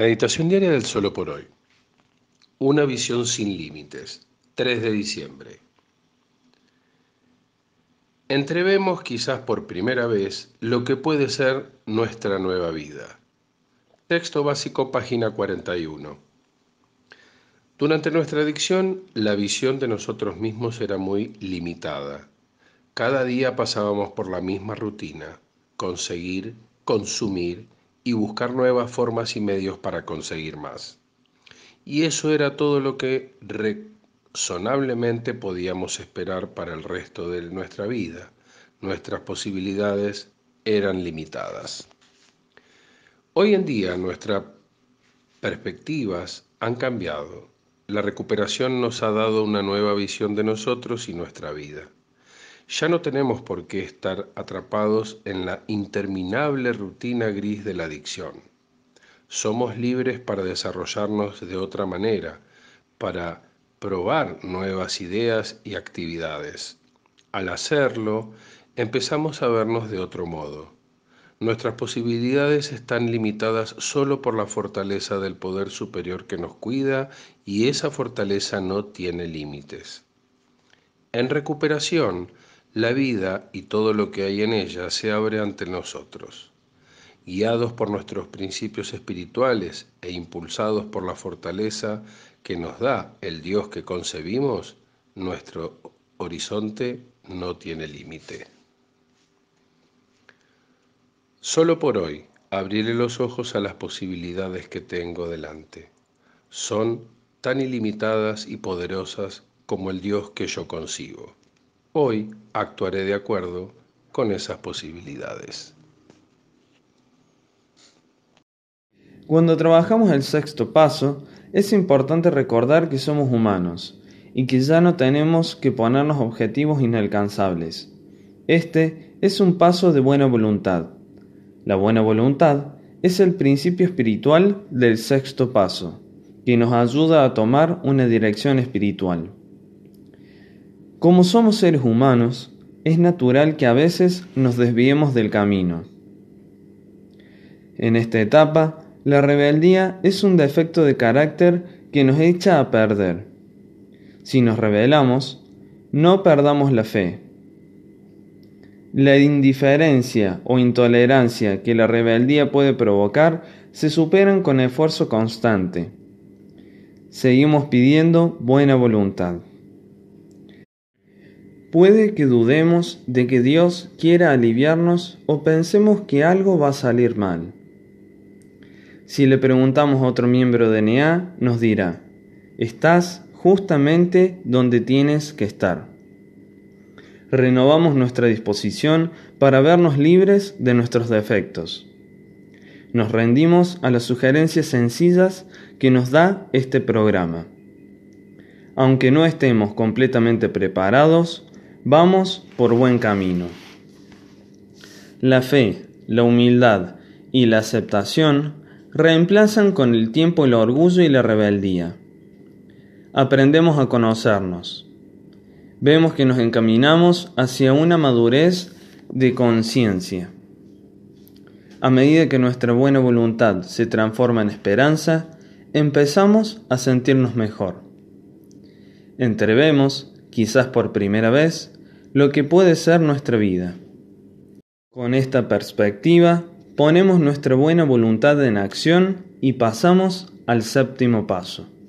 Meditación diaria del solo por hoy. Una visión sin límites. 3 de diciembre. Entrevemos quizás por primera vez lo que puede ser nuestra nueva vida. Texto básico, página 41. Durante nuestra adicción, la visión de nosotros mismos era muy limitada. Cada día pasábamos por la misma rutina, conseguir, consumir, y buscar nuevas formas y medios para conseguir más. Y eso era todo lo que razonablemente podíamos esperar para el resto de nuestra vida. Nuestras posibilidades eran limitadas. Hoy en día nuestras perspectivas han cambiado. La recuperación nos ha dado una nueva visión de nosotros y nuestra vida. Ya no tenemos por qué estar atrapados en la interminable rutina gris de la adicción. Somos libres para desarrollarnos de otra manera, para probar nuevas ideas y actividades. Al hacerlo, empezamos a vernos de otro modo. Nuestras posibilidades están limitadas solo por la fortaleza del poder superior que nos cuida y esa fortaleza no tiene límites. En recuperación, la vida y todo lo que hay en ella se abre ante nosotros. Guiados por nuestros principios espirituales e impulsados por la fortaleza que nos da el Dios que concebimos, nuestro horizonte no tiene límite. Solo por hoy abriré los ojos a las posibilidades que tengo delante. Son tan ilimitadas y poderosas como el Dios que yo concibo. Hoy actuaré de acuerdo con esas posibilidades. Cuando trabajamos el sexto paso, es importante recordar que somos humanos y que ya no tenemos que ponernos objetivos inalcanzables. Este es un paso de buena voluntad. La buena voluntad es el principio espiritual del sexto paso, que nos ayuda a tomar una dirección espiritual. Como somos seres humanos, es natural que a veces nos desviemos del camino. En esta etapa, la rebeldía es un defecto de carácter que nos echa a perder. Si nos rebelamos, no perdamos la fe. La indiferencia o intolerancia que la rebeldía puede provocar se superan con esfuerzo constante. Seguimos pidiendo buena voluntad. Puede que dudemos de que Dios quiera aliviarnos o pensemos que algo va a salir mal. Si le preguntamos a otro miembro de NEA, nos dirá, estás justamente donde tienes que estar. Renovamos nuestra disposición para vernos libres de nuestros defectos. Nos rendimos a las sugerencias sencillas que nos da este programa. Aunque no estemos completamente preparados, Vamos por buen camino. La fe, la humildad y la aceptación reemplazan con el tiempo el orgullo y la rebeldía. Aprendemos a conocernos. Vemos que nos encaminamos hacia una madurez de conciencia. A medida que nuestra buena voluntad se transforma en esperanza, empezamos a sentirnos mejor. Entrevemos quizás por primera vez, lo que puede ser nuestra vida. Con esta perspectiva, ponemos nuestra buena voluntad en acción y pasamos al séptimo paso.